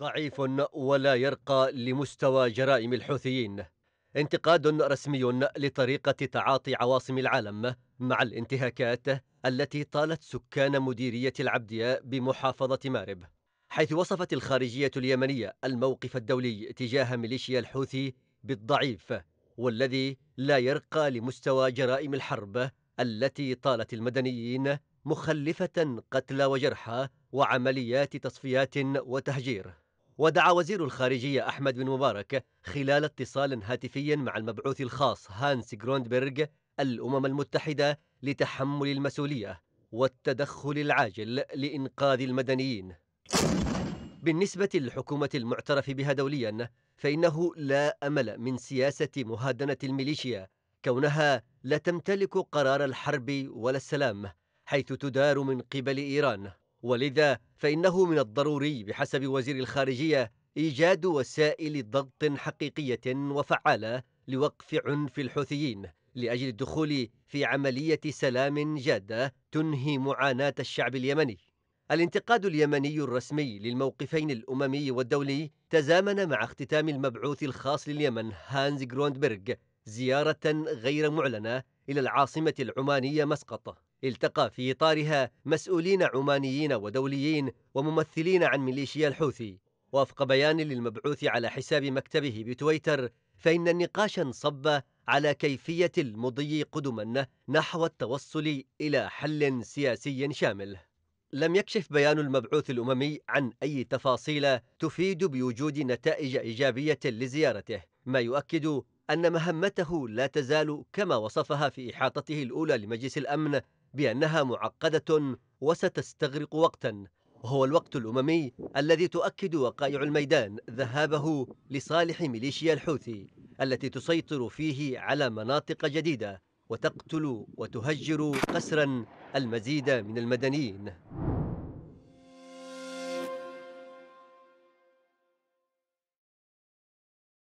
ضعيف ولا يرقى لمستوى جرائم الحوثيين انتقاد رسمي لطريقة تعاطي عواصم العالم مع الانتهاكات التي طالت سكان مديرية العبدية بمحافظة مارب حيث وصفت الخارجية اليمنية الموقف الدولي تجاه ميليشيا الحوثي بالضعيف والذي لا يرقى لمستوى جرائم الحرب التي طالت المدنيين مخلفة قتلى وجرحى وعمليات تصفيات وتهجير ودعا وزير الخارجية أحمد بن مبارك خلال اتصال هاتفي مع المبعوث الخاص هانس جروندبرغ الأمم المتحدة لتحمل المسؤولية والتدخل العاجل لإنقاذ المدنيين بالنسبة للحكومة المعترف بها دوليا فإنه لا أمل من سياسة مهادنة الميليشيا كونها لا تمتلك قرار الحرب ولا السلام حيث تدار من قبل إيران ولذا فإنه من الضروري بحسب وزير الخارجية إيجاد وسائل ضغط حقيقية وفعالة لوقف عنف الحوثيين لأجل الدخول في عملية سلام جادة تنهي معاناة الشعب اليمني الانتقاد اليمني الرسمي للموقفين الأممي والدولي تزامن مع اختتام المبعوث الخاص لليمن هانز جروندبرغ زيارة غير معلنة إلى العاصمة العمانية مسقط التقى في إطارها مسؤولين عمانيين ودوليين وممثلين عن ميليشيا الحوثي وفق بيان للمبعوث على حساب مكتبه بتويتر فإن النقاش صب على كيفية المضي قدما نحو التوصل إلى حل سياسي شامل لم يكشف بيان المبعوث الأممي عن أي تفاصيل تفيد بوجود نتائج إيجابية لزيارته ما يؤكد أن مهمته لا تزال كما وصفها في إحاطته الأولى لمجلس الأمن بأنها معقدة وستستغرق وقتا وهو الوقت الأممي الذي تؤكد وقائع الميدان ذهابه لصالح ميليشيا الحوثي التي تسيطر فيه على مناطق جديدة وتقتل وتهجر قسرا المزيد من المدنيين